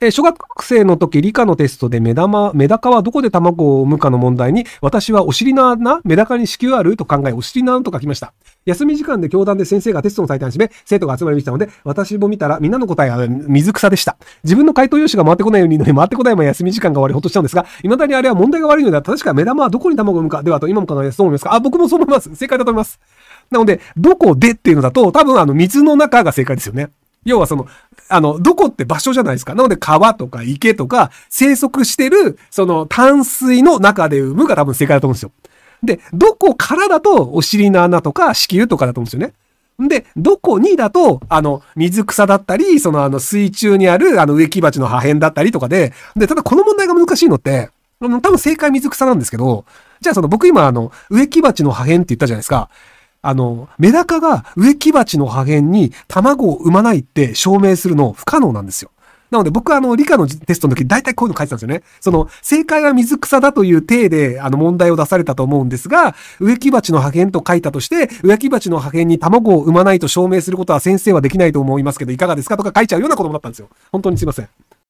えー、小学生の時理科のテストで目玉、メダカはどこで卵を産むかの問題に、私はお尻の穴、メダカに子宮あると考え、お尻の穴と書きました。休み時間で教団で先生がテストの最短締め、生徒が集まりましたので、私も見たらみんなの答えは水草でした。自分の回答用紙が回ってこないようにのに回ってこないまま休み時間が終わりほっとしたんですが、未だにあれは問題が悪いので、は、確か目玉はどこに卵を産むかではと今も考えそう思いますかあ、僕もそう思います。正解だと思います。なので、どこでっていうのだと、多分あの水の中が正解ですよね。要はその、あの、どこって場所じゃないですか。なので川とか池とか生息してる、その淡水の中で産むが多分正解だと思うんですよ。で、どこからだとお尻の穴とか子宮とかだと思うんですよね。で、どこにだと、あの、水草だったり、そのあの水中にあるあの植木鉢の破片だったりとかで、で、ただこの問題が難しいのって、多分正解水草なんですけど、じゃあその僕今あの植木鉢の破片って言ったじゃないですか。あの、メダカが植木鉢の破片に卵を産まないって証明するの不可能なんですよ。なので僕はあの、理科のテストの時大体こういうの書いてたんですよね。その、正解は水草だという体であの問題を出されたと思うんですが、植木鉢の破片と書いたとして、植木鉢の破片に卵を産まないと証明することは先生はできないと思いますけど、いかがですかとか書いちゃうようなこともだったんですよ。本当にすいません。